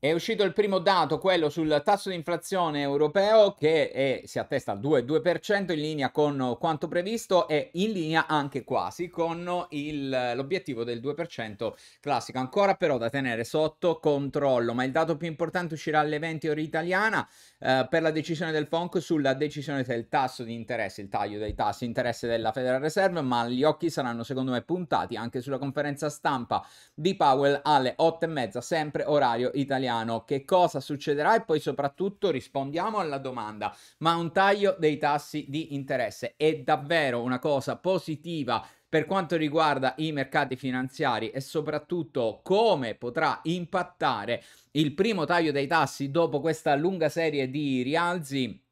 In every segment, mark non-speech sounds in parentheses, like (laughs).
È uscito il primo dato, quello sul tasso di inflazione europeo che è, si attesta al 2,2% in linea con quanto previsto e in linea anche quasi con il, l'obiettivo del 2% classico, ancora però da tenere sotto controllo, ma il dato più importante uscirà alle 20 ore italiana eh, per la decisione del FONC sulla decisione del tasso di interesse, il taglio dei tassi di interesse della Federal Reserve, ma gli occhi saranno secondo me puntati anche sulla conferenza stampa di Powell alle 8 e mezza, sempre orario italiano italiano, che cosa succederà e poi soprattutto rispondiamo alla domanda, ma un taglio dei tassi di interesse è davvero una cosa positiva per quanto riguarda i mercati finanziari e soprattutto come potrà impattare il primo taglio dei tassi dopo questa lunga serie di rialzi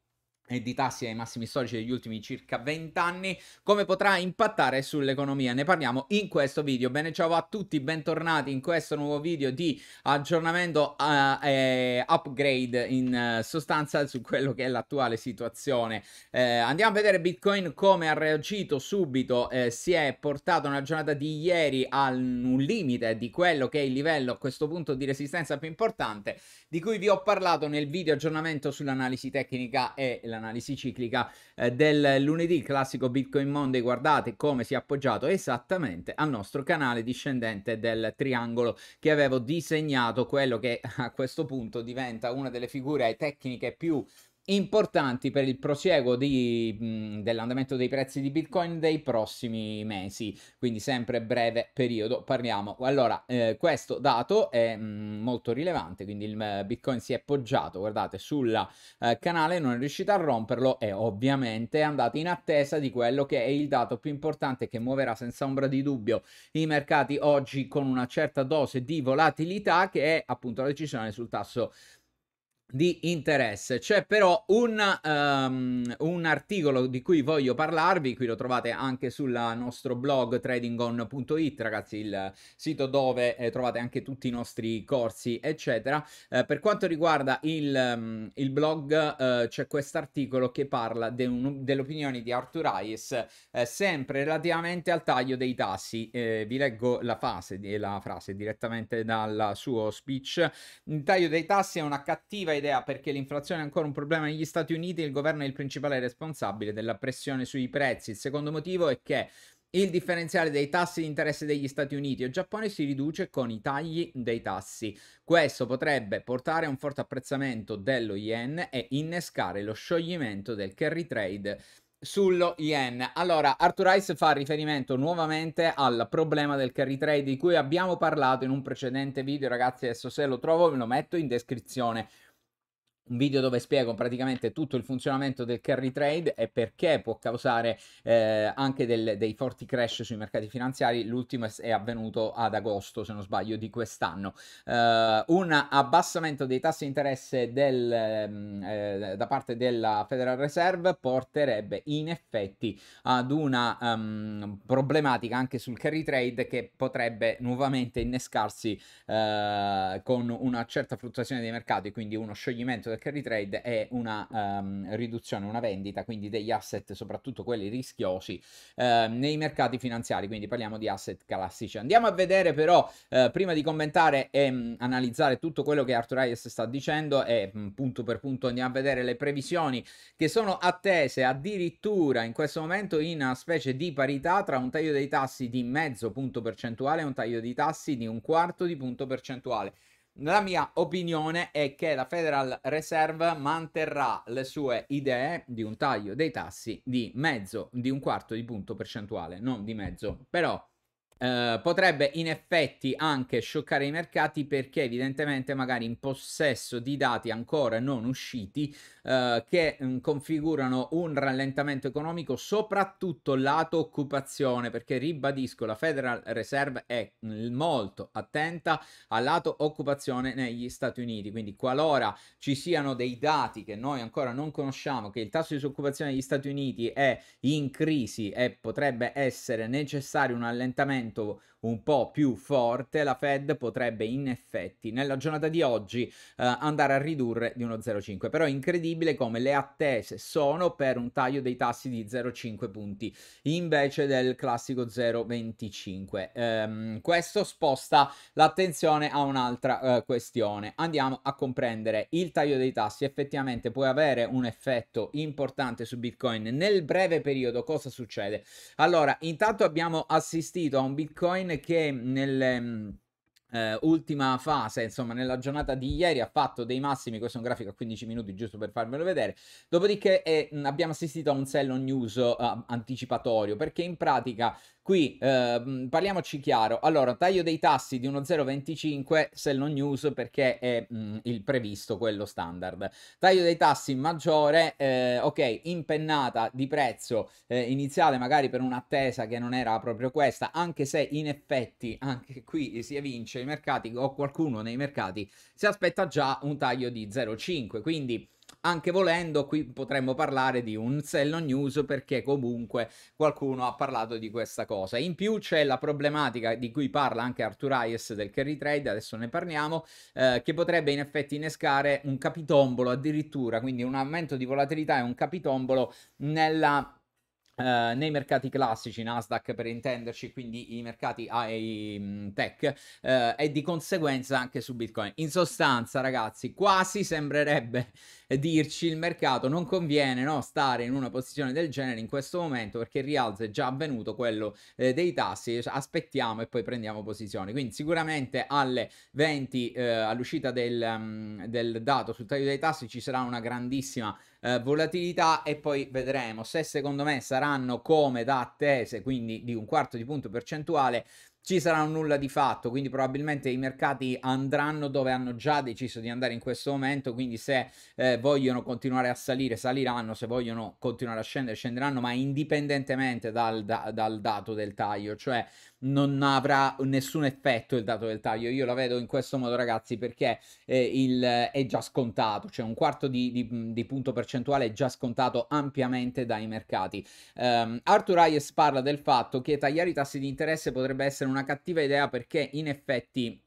e di tassi ai massimi storici degli ultimi circa 20 anni, come potrà impattare sull'economia. Ne parliamo in questo video. Bene, ciao a tutti, bentornati in questo nuovo video di aggiornamento uh, eh, upgrade in uh, sostanza su quello che è l'attuale situazione. Eh, andiamo a vedere Bitcoin come ha reagito subito, eh, si è portato nella giornata di ieri a un limite di quello che è il livello a questo punto di resistenza più importante, di cui vi ho parlato nel video aggiornamento sull'analisi tecnica e la dell'analisi ciclica eh, del lunedì, il classico Bitcoin Monday, guardate come si è appoggiato esattamente al nostro canale discendente del triangolo che avevo disegnato, quello che (laughs) a questo punto diventa una delle figure tecniche più importanti per il prosieguo dell'andamento dei prezzi di Bitcoin dei prossimi mesi, quindi sempre breve periodo parliamo. Allora, eh, questo dato è mh, molto rilevante, quindi il eh, Bitcoin si è poggiato, guardate, sul eh, canale, non è riuscito a romperlo e ovviamente è andato in attesa di quello che è il dato più importante che muoverà senza ombra di dubbio i mercati oggi con una certa dose di volatilità che è appunto la decisione sul tasso di interesse. C'è però un, um, un, articolo di cui voglio parlarvi, qui lo trovate anche sul nostro blog tradingon.it, ragazzi, il sito dove eh, trovate anche tutti i nostri corsi, eccetera. Eh, per quanto riguarda il, um, il blog, eh, c'è questo articolo che parla de un, delle di Arthur Hayes, eh, sempre relativamente al taglio dei tassi. Eh, vi leggo la, fase, la frase direttamente dal suo speech. Il taglio dei tassi è una cattiva idea perché l'inflazione è ancora un problema negli Stati Uniti e il governo è il principale responsabile della pressione sui prezzi. Il secondo motivo è che il differenziale dei tassi di interesse degli Stati Uniti e Giappone si riduce con i tagli dei tassi. Questo potrebbe portare a un forte apprezzamento dello yen e innescare lo scioglimento del carry trade sullo yen. Allora, Arthur Rice fa riferimento nuovamente al problema del carry trade di cui abbiamo parlato in un precedente video, ragazzi, adesso se lo trovo ve lo metto in descrizione un video dove spiego praticamente tutto il funzionamento del carry trade e perché può causare eh, anche del, dei forti crash sui mercati finanziari. L'ultimo è avvenuto ad agosto, se non sbaglio, di quest'anno. Eh, un abbassamento dei tassi di interesse del, ehm, eh, da parte della Federal Reserve porterebbe in effetti ad una um, problematica anche sul carry trade che potrebbe nuovamente innescarsi eh, con una certa fluttuazione dei mercati, quindi uno scioglimento del carry trade è una um, riduzione, una vendita, quindi degli asset, soprattutto quelli rischiosi, uh, nei mercati finanziari, quindi parliamo di asset classici. Andiamo a vedere però, uh, prima di commentare e um, analizzare tutto quello che Arthur Hayes sta dicendo e um, punto per punto andiamo a vedere le previsioni che sono attese addirittura in questo momento in una specie di parità tra un taglio dei tassi di mezzo punto percentuale e un taglio di tassi di un quarto di punto percentuale. La mia opinione è che la Federal Reserve manterrà le sue idee di un taglio dei tassi di mezzo, di un quarto di punto percentuale, non di mezzo, però eh, potrebbe in effetti anche scioccare i mercati perché evidentemente magari in possesso di dati ancora non usciti eh, che mh, mm, configurano un rallentamento economico soprattutto lato occupazione perché ribadisco la Federal Reserve è mm, molto attenta al lato occupazione negli Stati Uniti quindi qualora ci siano dei dati che noi ancora non conosciamo che il tasso di disoccupazione negli Stati Uniti è in crisi e potrebbe essere necessario un allentamento atteggiamento un po' più forte, la Fed potrebbe in effetti nella giornata di oggi eh, andare a ridurre di uno 0,5. Però è incredibile come le attese sono per un taglio dei tassi di 0,5 punti invece del classico 0,25. Ehm, questo sposta l'attenzione a un'altra eh, questione. Andiamo a comprendere il taglio dei tassi effettivamente può avere un effetto importante su Bitcoin nel breve periodo. Cosa succede? Allora, intanto abbiamo assistito a un Bitcoin che nel... Uh, ultima fase, insomma, nella giornata di ieri ha fatto dei massimi. Questo è un grafico a 15 minuti, giusto per farvelo vedere. Dopodiché eh, abbiamo assistito a un sell on news uh, anticipatorio perché in pratica Qui eh, parliamoci chiaro. Allora, taglio dei tassi di 1,025, se non news perché è mh, mm, il previsto, quello standard. Taglio dei tassi maggiore, eh, ok, impennata di prezzo eh, iniziale magari per un'attesa che non era proprio questa, anche se in effetti anche qui si evince i mercati o qualcuno nei mercati si aspetta già un taglio di 0,5, quindi anche volendo, qui potremmo parlare di un sell on news perché comunque qualcuno ha parlato di questa cosa. In più c'è la problematica di cui parla anche Arthur Hayes del carry trade, adesso ne parliamo, eh, che potrebbe in effetti innescare un capitombolo addirittura, quindi un aumento di volatilità e un capitombolo nella eh, nei mercati classici, Nasdaq per intenderci, quindi i mercati AI mm, tech uh, e di conseguenza anche su Bitcoin. In sostanza, ragazzi, quasi sembrerebbe (laughs) dirci il mercato non conviene no, stare in una posizione del genere in questo momento perché il rialzo è già avvenuto, quello eh, dei tassi, aspettiamo e poi prendiamo posizione. Quindi sicuramente alle 20 eh, all'uscita del, um, del dato sul taglio dei tassi ci sarà una grandissima eh, volatilità e poi vedremo se secondo me saranno come da attese, quindi di un quarto di punto percentuale ci sarà un nulla di fatto, quindi probabilmente i mercati andranno dove hanno già deciso di andare in questo momento, quindi se eh, vogliono continuare a salire saliranno, se vogliono continuare a scendere scenderanno, ma indipendentemente dal, da, dal dato del taglio, cioè non avrà nessun effetto il dato del taglio, io la vedo in questo modo ragazzi perché eh, il, è già scontato, cioè un quarto di, di, di, punto percentuale è già scontato ampiamente dai mercati. Um, Arthur Hayes parla del fatto che tagliare i tassi di interesse potrebbe essere un una cattiva idea perché in effetti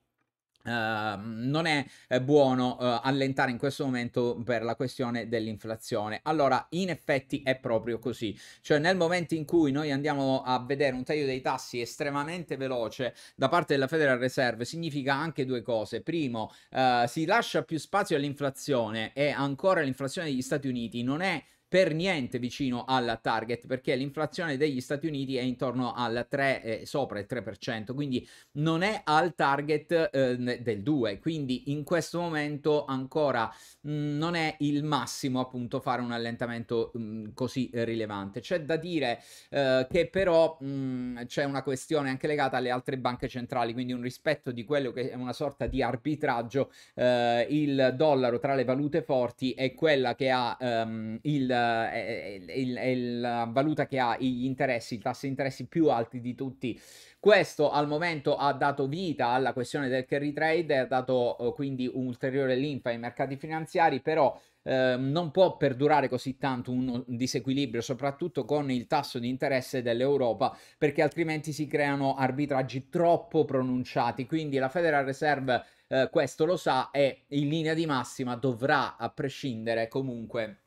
Uh, non è, eh, buono uh, allentare in questo momento per la questione dell'inflazione. Allora, in effetti è proprio così. Cioè, nel momento in cui noi andiamo a vedere un taglio dei tassi estremamente veloce da parte della Federal Reserve, significa anche due cose. Primo, uh, si lascia più spazio all'inflazione e ancora l'inflazione degli Stati Uniti non è per niente vicino al target perché l'inflazione degli Stati Uniti è intorno al 3, eh, sopra il 3%, quindi non è al target eh, del 2, quindi in questo momento ancora mh, mm, non è il massimo appunto fare un allentamento mh, mm, così rilevante. C'è da dire eh, che però mh, mm, c'è una questione anche legata alle altre banche centrali, quindi un rispetto di quello che è una sorta di arbitraggio eh, il dollaro tra le valute forti e quella che ha ehm, il è, è, è la valuta che ha gli interessi, i tassi di interessi più alti di tutti. Questo al momento ha dato vita alla questione del carry trade, ha dato eh, quindi un'ulteriore linfa ai mercati finanziari, però eh, non può perdurare così tanto un disequilibrio, soprattutto con il tasso di interesse dell'Europa, perché altrimenti si creano arbitraggi troppo pronunciati. Quindi la Federal Reserve eh, questo lo sa e in linea di massima dovrà, a prescindere, comunque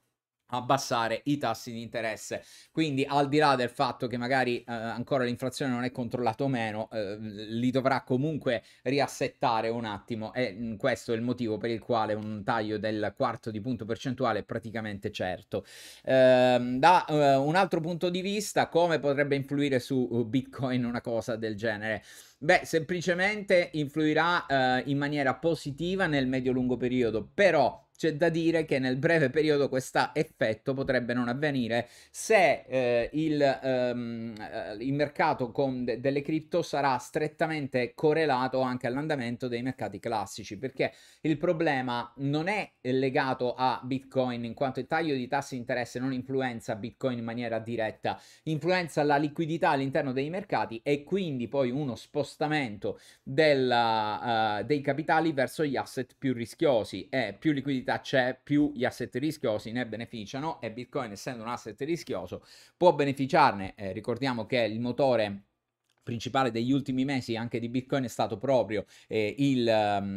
abbassare i tassi di interesse. Quindi al di là del fatto che magari eh, ancora l'inflazione non è controllata o meno, eh, li dovrà comunque riassettare un attimo e mh, mm, questo è il motivo per il quale un taglio del quarto di punto percentuale è praticamente certo. Ehm, eh, da un altro punto di vista, come potrebbe influire su uh, Bitcoin una cosa del genere? Beh, semplicemente influirà eh, in maniera positiva nel medio-lungo periodo, però c'è da dire che nel breve periodo questo effetto potrebbe non avvenire se eh, il, ehm, eh, il, mercato con de- delle cripto sarà strettamente correlato anche all'andamento dei mercati classici, perché il problema non è legato a Bitcoin in quanto il taglio di tassi di interesse non influenza Bitcoin in maniera diretta, influenza la liquidità all'interno dei mercati e quindi poi uno spostamento della, uh, dei capitali verso gli asset più rischiosi e più liquidità volatilità c'è, più gli asset rischiosi ne beneficiano e Bitcoin essendo un asset rischioso può beneficiarne. Eh, ricordiamo che il motore principale degli ultimi mesi anche di Bitcoin è stato proprio eh, il, um,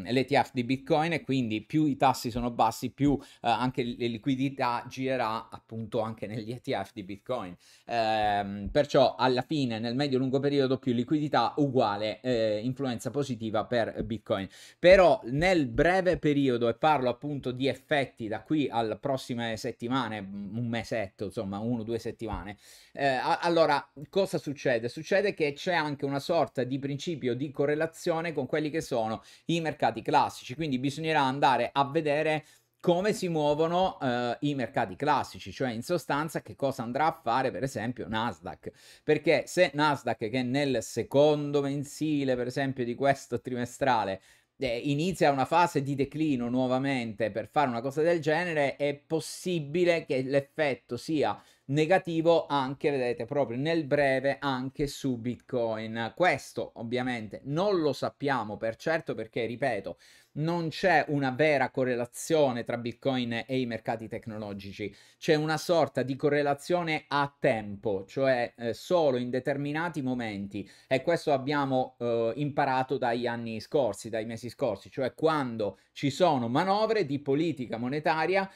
ehm, l'ETF di Bitcoin e quindi più i tassi sono bassi più uh, anche le liquidità girerà appunto anche negli ETF di Bitcoin ehm, perciò alla fine nel medio lungo periodo più liquidità uguale eh, influenza positiva per Bitcoin però nel breve periodo e parlo appunto di effetti da qui alle prossime settimane mm, un mesetto insomma uno o due settimane eh, allora cosa succede? Succede che c'è anche una sorta di principio di correlazione con quelli che sono i mercati classici, quindi bisognerà andare a vedere come si muovono eh, i mercati classici, cioè in sostanza che cosa andrà a fare per esempio Nasdaq, perché se Nasdaq che nel secondo mensile per esempio di questo trimestrale eh, inizia una fase di declino nuovamente per fare una cosa del genere, è possibile che l'effetto sia negativo anche, vedete, proprio nel breve anche su Bitcoin. Questo ovviamente non lo sappiamo per certo perché, ripeto, non c'è una vera correlazione tra Bitcoin e i mercati tecnologici, c'è una sorta di correlazione a tempo, cioè eh, solo in determinati momenti e questo abbiamo eh, imparato dagli anni scorsi, dai mesi scorsi, cioè quando ci sono manovre di politica monetaria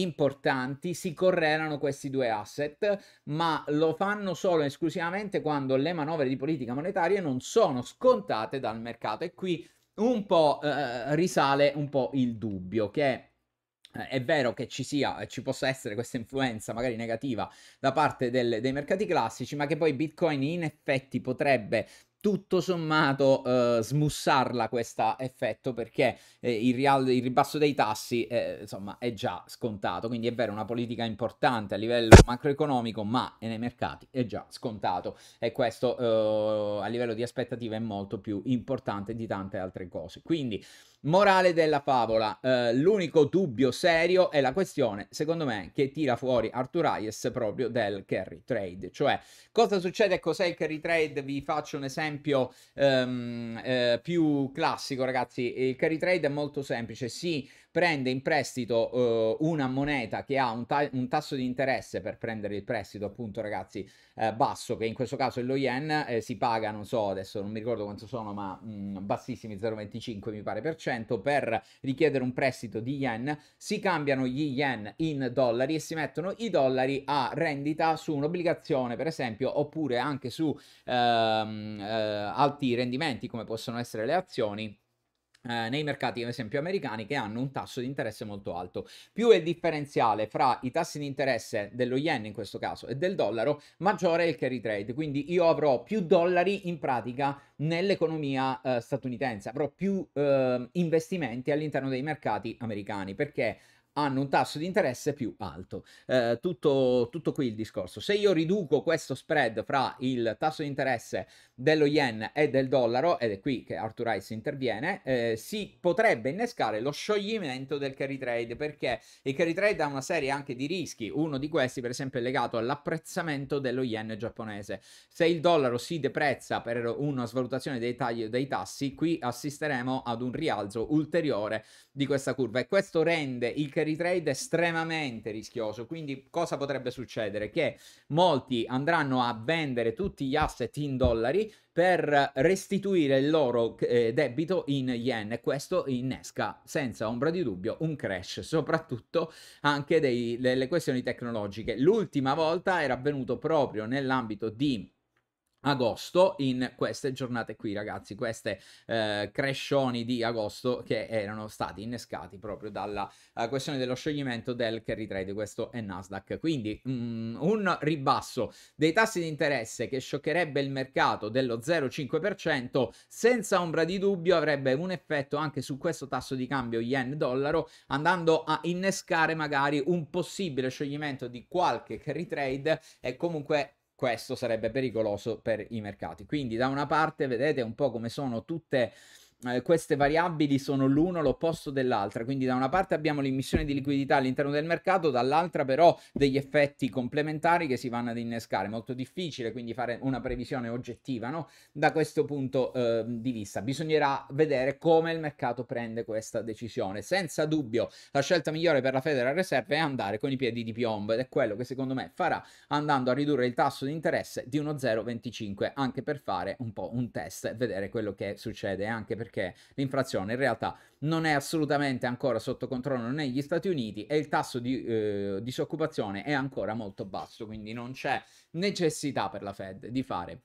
importanti si correlano questi due asset, ma lo fanno solo e esclusivamente quando le manovre di politica monetaria non sono scontate dal mercato. E qui un po' eh, risale un po' il dubbio che eh, è vero che ci sia, ci possa essere questa influenza magari negativa da parte del, dei mercati classici, ma che poi Bitcoin in effetti potrebbe tutto sommato eh, smussarla questo effetto perché eh, il, real, il, ribasso dei tassi eh, insomma è già scontato quindi è vero una politica importante a livello macroeconomico ma nei mercati è già scontato e questo eh, a livello di aspettative è molto più importante di tante altre cose quindi Morale della favola, eh, l'unico dubbio serio è la questione, secondo me, che tira fuori Arthur Hayes proprio del carry trade, cioè cosa succede e cos'è il carry trade, vi faccio un esempio esempio ehm, eh, più classico, ragazzi, il carry trade è molto semplice, si prende in prestito eh, una moneta che ha un, ta- un, tasso di interesse per prendere il prestito, appunto ragazzi, eh, basso, che in questo caso è lo yen, eh, si paga, non so adesso, non mi ricordo quanto sono, ma mh, mm, bassissimi 0,25 mi pare per cento, per richiedere un prestito di yen, si cambiano gli yen in dollari e si mettono i dollari a rendita su un'obbligazione, per esempio, oppure anche su ehm, eh, alti rendimenti come possono essere le azioni eh, nei mercati, ad esempio, americani che hanno un tasso di interesse molto alto. Più è il differenziale fra i tassi di interesse dello yen in questo caso e del dollaro, maggiore è il carry trade. Quindi io avrò più dollari in pratica nell'economia eh, statunitense, avrò più eh, investimenti all'interno dei mercati americani perché hanno un tasso di interesse più alto. Eh, tutto, tutto, qui il discorso. Se io riduco questo spread fra il tasso di interesse dello yen e del dollaro, ed è qui che Arthur Rice interviene, eh, si potrebbe innescare lo scioglimento del carry trade perché il carry trade ha una serie anche di rischi. Uno di questi, per esempio, è legato all'apprezzamento dello yen giapponese. Se il dollaro si deprezza per una svalutazione dei, tagli, dei tassi, qui assisteremo ad un rialzo ulteriore di questa curva e questo rende il carry per i trade estremamente rischioso. Quindi cosa potrebbe succedere? Che molti andranno a vendere tutti gli asset in dollari per restituire il loro eh, debito in yen e questo innesca senza ombra di dubbio un crash, soprattutto anche dei, delle questioni tecnologiche. L'ultima volta era avvenuto proprio nell'ambito di agosto in queste giornate qui ragazzi queste eh, crescioni di agosto che erano stati innescati proprio dalla uh, questione dello scioglimento del carry trade questo è Nasdaq quindi mm, un ribasso dei tassi di interesse che scioccherebbe il mercato dello 0,5% senza ombra di dubbio avrebbe un effetto anche su questo tasso di cambio yen dollaro andando a innescare magari un possibile scioglimento di qualche carry trade e comunque questo sarebbe pericoloso per i mercati. Quindi da una parte vedete un po' come sono tutte eh, queste variabili sono l'uno l'opposto dell'altra, quindi da una parte abbiamo l'immissione di liquidità all'interno del mercato, dall'altra però degli effetti complementari che si vanno ad innescare, molto difficile quindi fare una previsione oggettiva no? da questo punto eh, di vista, bisognerà vedere come il mercato prende questa decisione, senza dubbio la scelta migliore per la Federal Reserve è andare con i piedi di piombo ed è quello che secondo me farà andando a ridurre il tasso di interesse di 1,025 anche per fare un po' un test, e vedere quello che succede anche perché perché l'inflazione in realtà non è assolutamente ancora sotto controllo negli Stati Uniti e il tasso di eh, disoccupazione è ancora molto basso, quindi non c'è necessità per la Fed di fare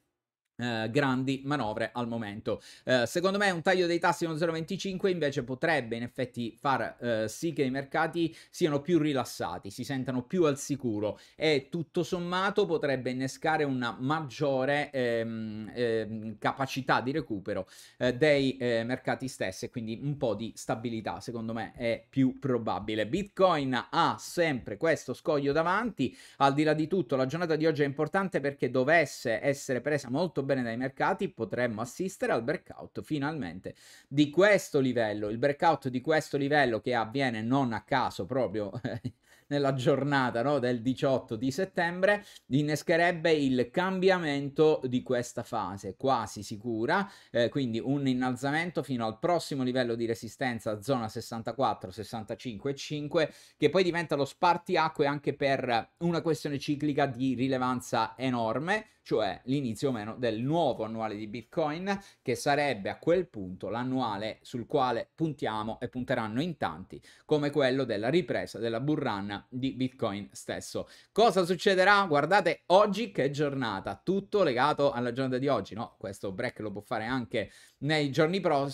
eh, grandi manovre al momento. Eh, secondo me un taglio dei tassi con 0,25 invece potrebbe in effetti far eh, sì che i mercati siano più rilassati, si sentano più al sicuro e tutto sommato potrebbe innescare una maggiore ehm, ehm, capacità di recupero eh, dei eh, mercati stessi e quindi un po' di stabilità secondo me è più probabile. Bitcoin ha sempre questo scoglio davanti, al di là di tutto la giornata di oggi è importante perché dovesse essere presa molto bene bene dai mercati, potremmo assistere al breakout finalmente di questo livello. Il breakout di questo livello che avviene non a caso proprio (laughs) nella giornata no, del 18 di settembre innescherebbe il cambiamento di questa fase quasi sicura eh, quindi un innalzamento fino al prossimo livello di resistenza zona 64 65 5 che poi diventa lo spartiacque anche per una questione ciclica di rilevanza enorme cioè l'inizio o meno del nuovo annuale di Bitcoin, che sarebbe a quel punto l'annuale sul quale puntiamo e punteranno in tanti, come quello della ripresa della burrana di Bitcoin stesso. Cosa succederà? Guardate oggi che giornata, tutto legato alla giornata di oggi, no? Questo break lo può fare anche nei giorni pro-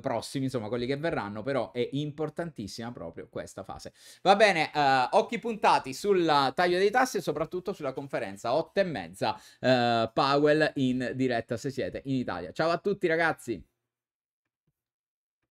prossimi, insomma, quelli che verranno, però è importantissima proprio questa fase. Va bene, eh, occhi puntati sul taglio dei tassi e soprattutto sulla conferenza 8 e mezza. Eh, eh, Powell in diretta se siete in Italia. Ciao a tutti ragazzi!